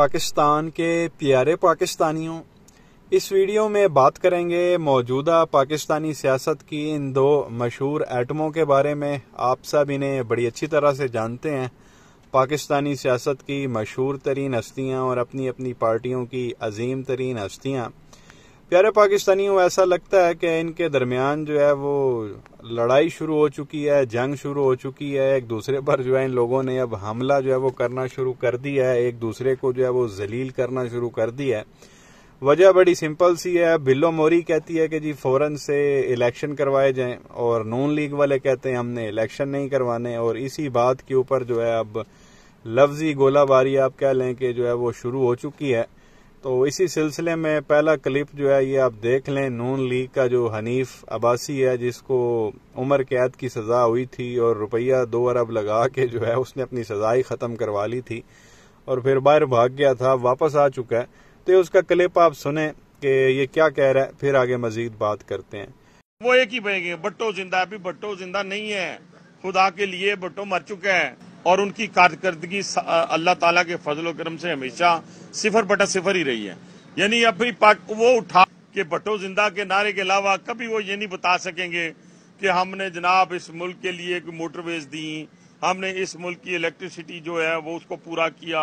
पाकिस्तान के प्यारे पाकिस्तानियों इस वीडियो में बात करेंगे मौजूदा पाकिस्तानी सियासत की इन दो मशहूर एटमों के बारे में आप सब इन्हें बड़ी अच्छी तरह से जानते हैं पाकिस्तानी सियासत की मशहूर तरीन हस्तियाँ और अपनी अपनी पार्टियों की अजीम तरीन हस्तियाँ प्यारे पाकिस्तानियों ऐसा लगता है कि इनके दरमियान जो है वो लड़ाई शुरू हो चुकी है जंग शुरू हो चुकी है एक दूसरे पर जो है इन लोगों ने अब हमला जो है वो करना शुरू कर दिया है एक दूसरे को जो है वो जलील करना शुरू कर दिया है वजह बड़ी सिंपल सी है बिल्लो मोरी कहती है कि जी फौरन से इलेक्शन करवाए जाएं और नून लीग वाले कहते हैं हमने इलेक्शन नहीं करवाने और इसी बात के ऊपर जो है अब लफ्जी गोलाबारी आप कह लें कि जो है वो शुरू हो चुकी है तो इसी सिलसिले में पहला क्लिप जो है ये आप देख लें नून लीग का जो हनीफ अबासी है जिसको उमर कैद की सज़ा हुई थी और रुपया दो अरब लगा के जो है उसने अपनी सज़ा ही ख़त्म करवा ली थी और फिर बाहर भाग गया था वापस आ चुका है तो उसका क्लिप आप सुने कि ये क्या कह रहा है फिर आगे मजीद बात करते हैं वो एक ही बहेंगे बट्टो जिंदा अभी बट्टो जिंदा नहीं है खुदा के लिए बट्टो मर चुके हैं और उनकी कारकर्दगी अल्लाह ताला के फजल करम से हमेशा सिफर बटा सिफर ही रही है यानी अभी पाक वो उठा के बटो जिंदा के नारे के अलावा कभी वो ये नहीं बता सकेंगे कि हमने जनाब इस मुल्क के लिए मोटरवेज दी हमने इस मुल्क की इलेक्ट्रिसिटी जो है वो उसको पूरा किया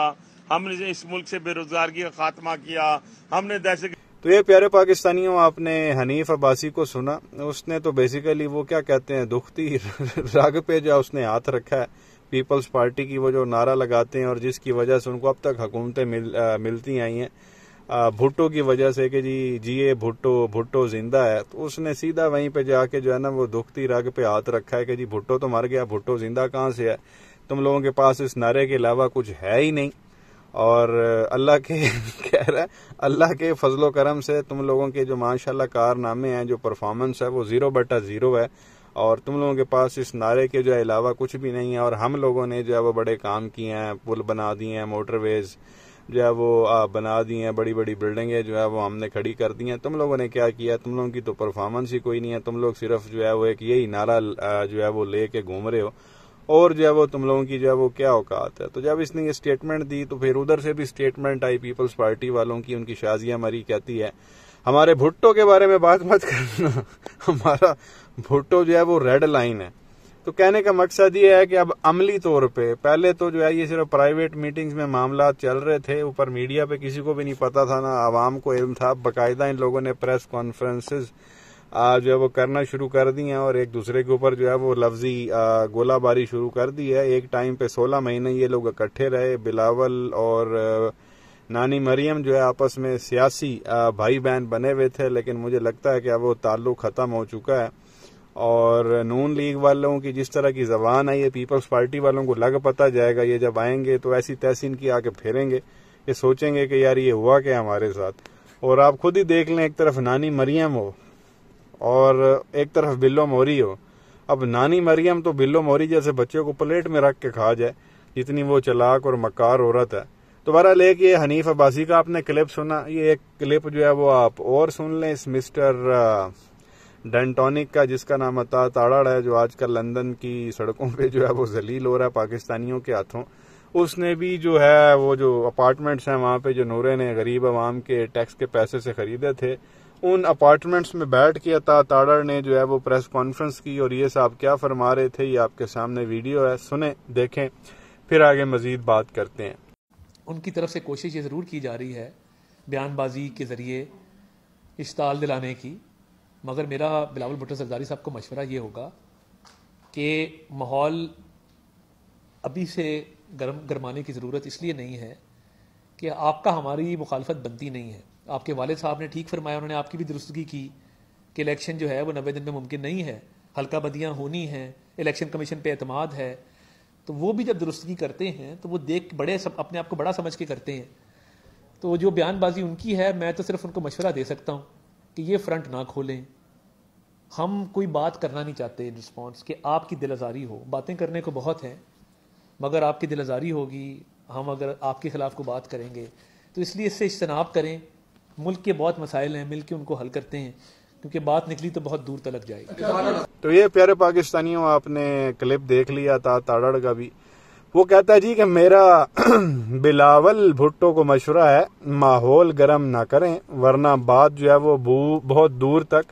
हमने इस मुल्क से बेरोजगारी का खात्मा किया हमने दहशत तो ये प्यारे पाकिस्तानियों आपने हनीफ अब्बासी को सुना उसने तो बेसिकली वो क्या कहते हैं दुखती राग पे जो उसने हाथ रखा है पीपल्स पार्टी की वो जो नारा लगाते हैं और जिसकी वजह से उनको अब तक हुकूमतें मिल, मिलती आई हैं भुट्टो की वजह से कि जी जिए भुट्टो भुट्टो जिंदा है तो उसने सीधा वहीं पे जाके जो है ना वो दुखती रग पे हाथ रखा है कि जी भुट्टो तो मर गया भुट्टो जिंदा कहाँ से है तुम लोगों के पास इस नारे के अलावा कुछ है ही नहीं और अल्लाह के कह रहा है अल्लाह के फजलो करम से तुम लोगों के जो माशाल्लाह कारनामे हैं जो परफॉर्मेंस है वो ज़ीरो बटा ज़ीरो है और तुम लोगों के पास इस नारे के जो है अलावा कुछ भी नहीं है और हम लोगों ने जो है वो बड़े काम किए हैं पुल बना दिए हैं मोटरवेज जो है वो बना दी हैं बड़ी बड़ी बिल्डिंगें जो है वो हमने खड़ी कर दी हैं तुम लोगों ने क्या किया तुम लोगों की तो परफॉर्मेंस ही कोई नहीं है तुम लोग सिर्फ जो है वो एक यही नारा जो है वो ले के घूम रहे हो और जो है वो तुम लोगों की जो है वो क्या औकात है तो जब इसने ये स्टेटमेंट दी तो फिर उधर से भी स्टेटमेंट आई पीपल्स पार्टी वालों की उनकी शाजिया मरी कहती है हमारे भुट्टो के बारे में बात मत करना हमारा भुट्टो जो है वो रेड लाइन है तो कहने का मकसद ये है कि अब अमली तौर पे पहले तो जो है ये सिर्फ प्राइवेट मीटिंग्स में मामला चल रहे थे ऊपर मीडिया पे किसी को भी नहीं पता था ना आवाम को इल्म था बाकायदा इन लोगों ने प्रेस कॉन्फ्रेंसेस जो है वो करना शुरू कर दी हैं और एक दूसरे के ऊपर जो है वो लफ्जी गोलाबारी शुरू कर दी है एक टाइम पे सोलह महीने ये लोग इकट्ठे रहे बिलावल और आ, नानी मरियम जो है आपस में सियासी भाई बहन बने हुए थे लेकिन मुझे लगता है कि अब वो ताल्लुक ख़त्म हो चुका है और नून लीग वालों की जिस तरह की जबान आई है पीपल्स पार्टी वालों को लग पता जाएगा ये जब आएंगे तो ऐसी तहसीन की आके फेरेंगे ये सोचेंगे कि यार ये हुआ क्या हमारे साथ और आप खुद ही देख लें एक तरफ नानी मरियम हो और एक तरफ बिल्लो मोरी हो अब नानी मरियम तो बिल्लो मोरी जैसे बच्चों को प्लेट में रख के खा जाए जितनी वो चलाक और मकार औरत है तो बहरहाल एक ये हनीफ अब्बासी का आपने क्लिप सुना ये एक क्लिप जो है वो आप और सुन लें इस मिस्टर डेंटोनिक का जिसका नाम अता ताड़ाड़ है जो आजकल लंदन की सड़कों पे जो है वो जलील हो रहा है पाकिस्तानियों के हाथों उसने भी जो है वो जो अपार्टमेंट्स हैं वहाँ पे जो नूरे ने गरीब आवाम के टैक्स के पैसे से ख़रीदे थे उन अपार्टमेंट्स में बैठ के अता ताड़ाड़ ने जो है वो प्रेस कॉन्फ्रेंस की और ये साहब क्या फरमा रहे थे ये आपके सामने वीडियो है सुने देखें फिर आगे मज़ीद बात करते हैं उनकी तरफ से कोशिश ये ज़रूर की जा रही है बयानबाजी के ज़रिए इश्ताल दिलाने की मगर मेरा बिलावल भुट्टो सरदारी साहब को मशवरा ये होगा कि माहौल अभी से गर्म गरमाने की ज़रूरत इसलिए नहीं है कि आपका हमारी मुखालफत बनती नहीं है आपके वालद साहब ने ठीक फरमाया उन्होंने आपकी भी दुरुस्तगी की कि इलेक्शन जो है वो नबे दिन में मुमकिन नहीं है हल्का बदियाँ होनी हैं इलेक्शन कमीशन पर अतमाद है तो वो भी जब दुरुस्तगी करते हैं तो वो देख बड़े सब अपने आप को बड़ा समझ के करते हैं तो जो बयानबाजी उनकी है मैं तो सिर्फ उनको मशवरा दे सकता हूँ कि ये फ्रंट ना खोलें हम कोई बात करना नहीं चाहते इन रिस्पॉन्स कि आपकी दिल आज़ारी हो बातें करने को बहुत हैं मगर आपकी दिल आज़ारी होगी हम अगर आपके ख़िलाफ़ को बात करेंगे तो इसलिए इससे इज्तनाब करें मुल्क के बहुत मसाइल हैं मिल के उनको हल करते हैं क्योंकि बात निकली तो बहुत दूर तक जाएगी तो ये प्यारे पाकिस्तानियों आपने क्लिप देख लिया था ताड़ का भी वो कहता है जी कि मेरा बिलावल भुट्टो को मशुरा है माहौल गर्म ना करें वरना बात जो है वो बहुत दूर तक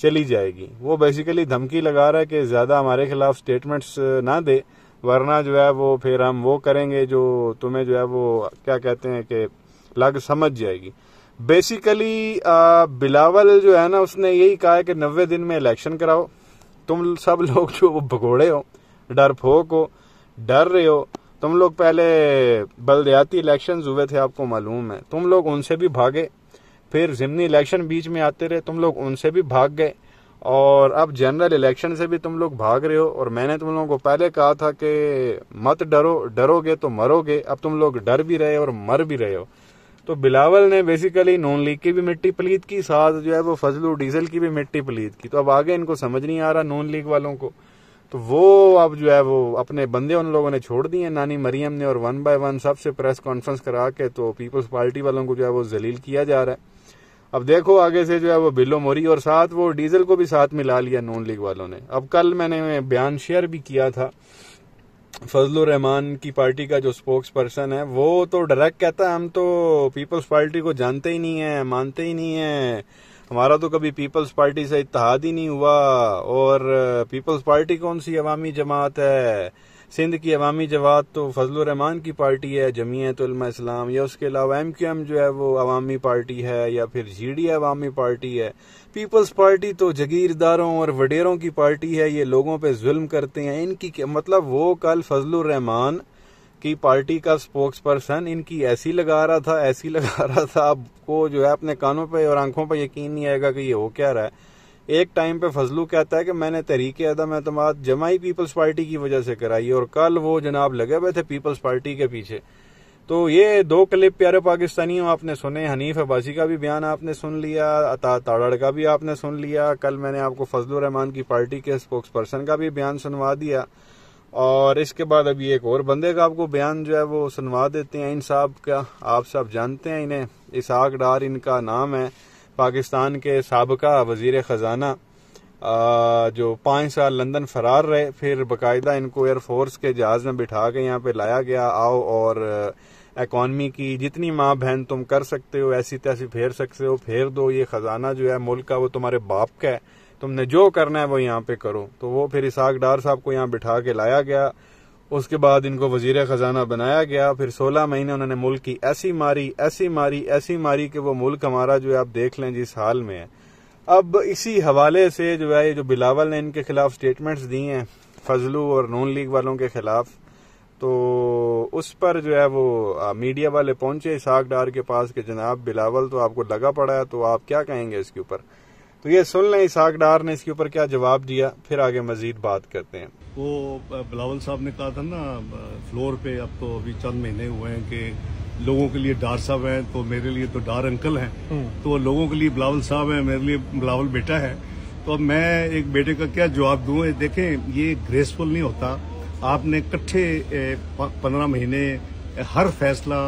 चली जाएगी वो बेसिकली धमकी लगा रहा है कि ज़्यादा हमारे खिलाफ स्टेटमेंट्स ना दे वरना जो है वो फिर हम वो करेंगे जो तुम्हें जो है वो क्या कहते हैं कि लग समझ जाएगी बेसिकली बिलावल uh, जो है ना उसने यही कहा है कि नब्बे दिन में इलेक्शन कराओ तुम सब लोग जो वो भगोड़े हो डर फोक हो डर रहे हो तुम लोग पहले बलदयाती इलेक्शन हुए थे आपको मालूम है तुम लोग उनसे भी भागे फिर ज़िमनी इलेक्शन बीच में आते रहे तुम लोग उनसे भी भाग गए और अब जनरल इलेक्शन से भी तुम लोग भाग रहे हो और मैंने तुम लोगों को पहले कहा था कि मत डरो डरोगे तो मरोगे अब तुम लोग डर भी रहे और मर भी रहे हो तो बिलावल ने बेसिकली नॉन लीग की भी मिट्टी पलीत की साथ जो है वो फजलू डीजल की भी मिट्टी पलीत की तो अब आगे इनको समझ नहीं आ रहा नॉन लीग वालों को तो वो अब जो है वो अपने बंदे उन लोगों ने छोड़ दिए नानी मरियम ने और वन बाय वन सबसे प्रेस कॉन्फ्रेंस करा के तो पीपल्स पार्टी वालों को जो है वो जलील किया जा रहा है अब देखो आगे से जो है वो बिल्लो मोरी और साथ वो डीजल को भी साथ मिला लिया नॉन लीग वालों ने अब कल मैंने बयान शेयर भी किया था फजल रहमान की पार्टी का जो स्पोक्स पर्सन है वो तो डायरेक्ट कहता है हम तो पीपल्स पार्टी को जानते ही नहीं है मानते ही नहीं है हमारा तो कभी पीपल्स पार्टी से इतिहाद ही नहीं हुआ और पीपल्स पार्टी कौन सी अवामी जमात है सिंध की अवामी जवाब तो फजल रहमान की पार्टी है जमीयत इस्लाम या उसके अलावा एम क्यू एम जो है वो अवामी पार्टी है या फिर जी डी अवामी पार्टी है पीपल्स पार्टी तो जगीरदारों और वडेरों की पार्टी है ये लोगों पर जुल्म करते हैं इनकी मतलब वो कल फजल रहमान की पार्टी का स्पोक्स पर्सन इनकी ऐसी लगा रहा था ऐसी लगा रहा था आपको जो है अपने कानों पर और आंखों पर यकीन नहीं आएगा कि ये हो क्या रहा है एक टाइम पे फजलू कहता है कि मैंने तहरीक अदम एतम जमाई पीपल्स पार्टी की वजह से कराई और कल वो जनाब लगे हुए थे पीपल्स पार्टी के पीछे तो ये दो क्लिप प्यारे पाकिस्तानियों आपने सुने हनीफ अब्बासी का भी बयान आपने सुन लिया अता ताड़ का भी आपने सुन लिया कल मैंने आपको फजलू रहमान की पार्टी के स्पोक्स पर्सन का भी बयान सुनवा दिया और इसके बाद अभी एक और बंदे का आपको बयान जो है वो सुनवा देते हैं इन साहब का आप सब जानते हैं इन्हें इसहाक डार इनका नाम है पाकिस्तान के सबका वजीर ख़जाना जो पाँच साल लंदन फरार रहे फिर बाकायदा इनको एयरफोर्स के जहाज़ में बिठा के यहाँ पे लाया गया आओ और एकॉनमी की जितनी माँ बहन तुम कर सकते हो ऐसी तैसी फेर सकते हो फेर दो ये ख़जाना जो है मुल्क का वो तुम्हारे बाप का है तुमने जो करना है वो यहाँ पे करो तो वो फिर इसाक डार साहब को यहाँ बिठा के लाया गया उसके बाद इनको वजीर ख़जाना बनाया गया फिर सोलह महीने उन्होंने मुल्क की ऐसी मारी ऐसी मारी ऐसी मारी कि वो मुल्क हमारा जो है आप देख लें जिस हाल में है अब इसी हवाले से जो है जो बिलावल ने इनके खिलाफ स्टेटमेंट्स दी हैं फजलू और नून लीग वालों के खिलाफ तो उस पर जो है वो मीडिया वाले पहुंचे इसाक डार के पास कि जनाब बिलावल तो आपको लगा पड़ा है तो आप क्या कहेंगे इसके ऊपर तो ये सुन लें इसाक डार ने इसके ऊपर क्या जवाब दिया फिर आगे मजीद बात करते हैं वो बिलावल साहब ने कहा था ना फ्लोर पे अब तो अभी चंद महीने हुए हैं कि लोगों के लिए डार साहब हैं तो मेरे लिए तो डार अंकल हैं हम्म। तो लोगों के लिए बिलावल साहब हैं मेरे लिए बिलावल बेटा है तो अब मैं एक बेटे का क्या जवाब दूँ देखें ये ग्रेसफुल नहीं होता आपने इकट्ठे पंद्रह महीने हर फैसला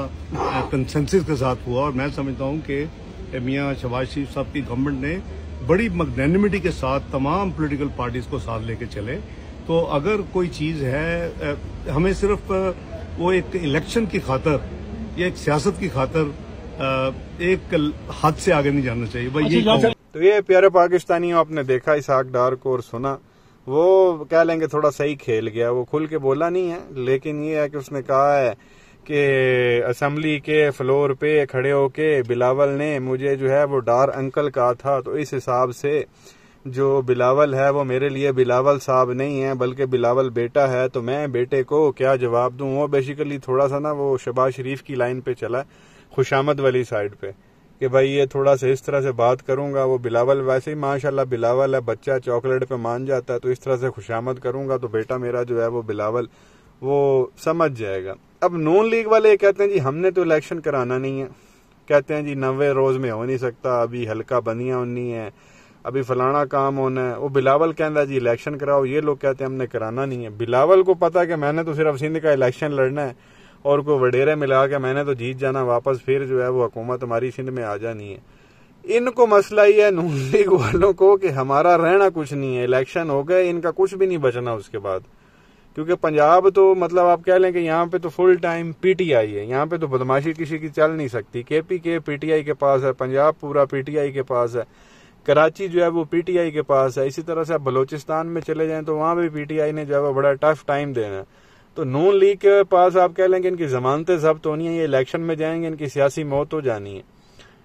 कंसेंसिस के साथ हुआ और मैं समझता हूँ कि मियाँ शबाज शरीफ साहब की गवर्नमेंट ने बड़ी मगनमिटी के साथ तमाम पॉलिटिकल पार्टीज को साथ लेके चले तो अगर कोई चीज़ है हमें सिर्फ वो एक इलेक्शन की खातर या एक सियासत की खातर एक हाथ से आगे नहीं जाना चाहिए भाई अच्छा, ये तो ये प्यारे पाकिस्तानियों आपने देखा इसहाक डार को और सुना वो कह लेंगे थोड़ा सही खेल गया वो खुल के बोला नहीं है लेकिन ये है कि उसने कहा है कि असम्बली के फ्लोर पे खड़े होके बिलावल ने मुझे जो है वो डार अंकल कहा था तो इस हिसाब से जो बिलावल है वो मेरे लिए बिलावल साहब नहीं है बल्कि बिलावल बेटा है तो मैं बेटे को क्या जवाब दूं वो बेसिकली थोड़ा सा ना वो शबाज शरीफ की लाइन पे चला खुशामद वाली साइड पे कि भाई ये थोड़ा सा इस तरह से बात करूंगा वो बिलावल वैसे ही माशाल्लाह बिलावल है बच्चा चॉकलेट पे मान जाता है तो इस तरह से खुशामद करूंगा तो बेटा मेरा जो है वो बिलावल वो समझ जाएगा अब नून लीग वाले ये कहते हैं जी हमने तो इलेक्शन कराना नहीं है कहते हैं जी नवे रोज में हो नहीं सकता अभी हल्का बनिया उन्नी है अभी फलाना काम होना है वो बिलावल कहता जी इलेक्शन कराओ ये लोग कहते हैं हमने कराना नहीं है बिलावल को पता है कि मैंने तो सिर्फ सिंध का इलेक्शन लड़ना है और कोई वडेरे मिला के मैंने तो जीत जाना वापस फिर जो है वो हुकूमत हमारी सिंध में आ जानी है इनको मसला ये है नून लीग वालों को कि हमारा रहना कुछ नहीं है इलेक्शन हो गए इनका कुछ भी नहीं बचना उसके बाद क्योंकि पंजाब तो मतलब आप कह लें कि यहाँ पे तो फुल टाइम पीटीआई है यहाँ पे तो बदमाशी किसी की चल नहीं सकती केपी के पीटीआई के पास है पंजाब पूरा पीटीआई के पास है कराची जो है वो पीटीआई के पास है इसी तरह से आप बलोचिस्तान में चले जाएं तो वहां भी पीटीआई ने जो है वो बड़ा टफ टाइम देना है तो नून लीग के पास आप कह लें कि इनकी जमानतें जब्त होनी है ये इलेक्शन में जाएंगे इनकी सियासी मौत हो जानी है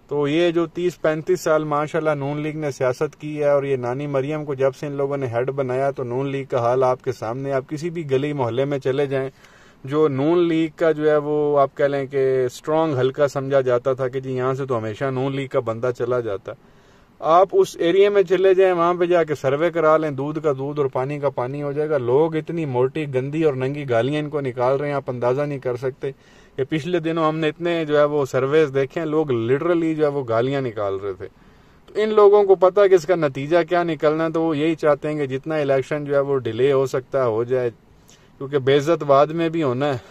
तो ये जो तीस पैंतीस साल माशाला नून लीग ने सियासत की है और ये नानी मरियम को जब से इन लोगों ने हेड बनाया तो नून लीग का हाल आपके सामने आप किसी भी गली मोहल्ले में चले जाए जो नून लीग का जो है वो आप कह लें कि स्ट्रांग हल्का समझा जाता था कि जी यहाँ से तो हमेशा नून लीग का बंदा चला जाता है आप उस एरिया में चले जाएं वहां पे जाके सर्वे करा लें दूध का दूध और पानी का पानी हो जाएगा लोग इतनी मोटी गंदी और नंगी गालियां इनको निकाल रहे हैं आप अंदाजा नहीं कर सकते कि पिछले दिनों हमने इतने जो है वो सर्वेस देखे हैं लोग लिटरली जो है वो गालियां निकाल रहे थे तो इन लोगों को पता है कि इसका नतीजा क्या निकलना है तो वो यही चाहते हैं कि जितना इलेक्शन जो है वो डिले हो सकता है हो जाए क्योंकि बेजत बाद में भी होना है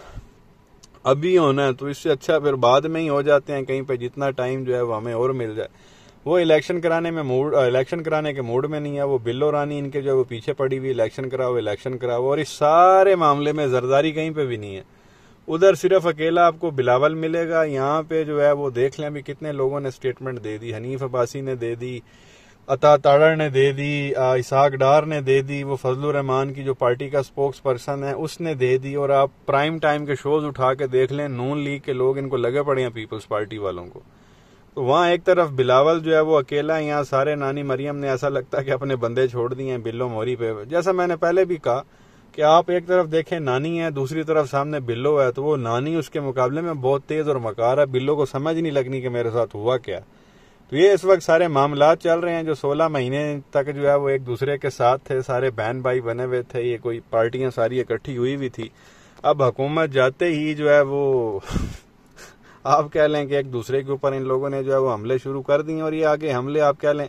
अभी होना है तो इससे अच्छा फिर बाद में ही हो जाते हैं कहीं पे जितना टाइम जो है वो हमें और मिल जाए वो इलेक्शन कराने में मूड इलेक्शन कराने के मूड में नहीं है वो बिल्लो रानी इनके जो है वो पीछे पड़ी हुई इलेक्शन कराओ इलेक्शन कराओ और इस सारे मामले में जरदारी कहीं पे भी नहीं है उधर सिर्फ अकेला आपको बिलावल मिलेगा यहाँ पे जो है वो देख लें अभी कितने लोगों ने स्टेटमेंट दे दी हनीफ अब्बासी ने दे दी अता ताड़ ने दे दी इसाक डार ने दे दी वो फजल रहमान की जो पार्टी का स्पोक्स पर्सन है उसने दे दी और आप प्राइम टाइम के शोज उठा के देख लें नून लीग के लोग इनको लगे पड़े हैं पीपल्स पार्टी वालों को तो वहाँ एक तरफ बिलावल जो है वो अकेला है यहाँ सारे नानी मरियम ने ऐसा लगता है कि अपने बंदे छोड़ दिए हैं बिल्लो मोरी पे जैसा मैंने पहले भी कहा कि आप एक तरफ देखें नानी है दूसरी तरफ सामने बिल्लो है तो वो नानी उसके मुकाबले में बहुत तेज़ और मकार है बिल्लो को समझ नहीं लगनी कि मेरे साथ हुआ क्या तो ये इस वक्त सारे मामला चल रहे हैं जो सोलह महीने तक जो है वो एक दूसरे के साथ थे सारे बहन भाई बने हुए थे ये कोई पार्टियां सारी इकट्ठी हुई हुई थी अब हुकूमत जाते ही जो है वो आप कह लें कि एक दूसरे के ऊपर इन लोगों ने जो है वो हमले शुरू कर दिए और ये आगे हमले आप कह लें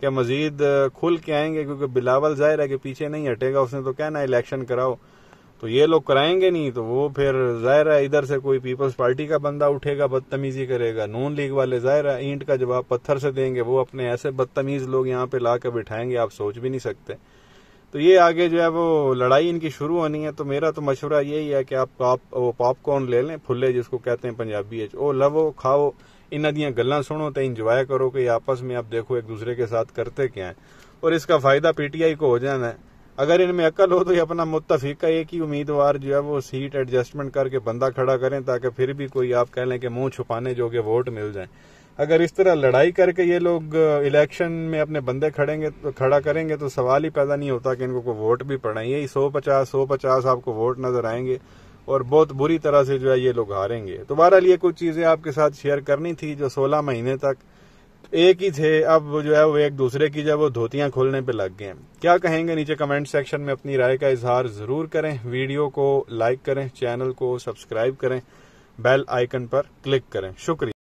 कि मजीद खुल के आएंगे क्योंकि बिलावल जाहिर है कि पीछे नहीं हटेगा उसने तो कहना इलेक्शन कराओ तो ये लोग कराएंगे नहीं तो वो फिर जाहिर है इधर से कोई पीपल्स पार्टी का बंदा उठेगा बदतमीजी करेगा नून लीग वाले जाहिर है ईंट का जवाब पत्थर से देंगे वो अपने ऐसे बदतमीज लोग यहाँ पे ला के बिठाएंगे आप सोच भी नहीं सकते तो ये आगे जो है वो लड़ाई इनकी शुरू होनी है तो मेरा तो मशवरा यही है कि आप पॉप वो पॉपकॉर्न ले लें फुल्ले जिसको कहते हैं पंजाबी ओ लवो खाओ इन्हों दियाँ गल् सुनो तो इंजॉय करो कि आपस में आप देखो एक दूसरे के साथ करते क्या है और इसका फायदा पीटीआई को हो जाना है अगर इनमें अकल हो तो ये अपना मुतफिक का एक ही उम्मीदवार जो है वो सीट एडजस्टमेंट करके बंदा खड़ा करें ताकि फिर भी कोई आप कह लें कि मुंह छुपाने जो के वोट मिल जाए अगर इस तरह लड़ाई करके ये लोग इलेक्शन में अपने बंदे खड़ेंगे तो खड़ा करेंगे तो सवाल ही पैदा नहीं होता कि इनको को वोट भी पड़ा यही सौ पचास सौ पचास आपको वोट नजर आएंगे और बहुत बुरी तरह से जो है ये लोग हारेंगे तो बहरहाल ये कुछ चीज़ें आपके साथ शेयर करनी थी जो सोलह महीने तक एक ही थे अब जो है वो एक दूसरे की जब वो धोतियां खोलने पे लग गए क्या कहेंगे नीचे कमेंट सेक्शन में अपनी राय का इजहार जरूर करें वीडियो को लाइक करें चैनल को सब्सक्राइब करें बेल आइकन पर क्लिक करें शुक्रिया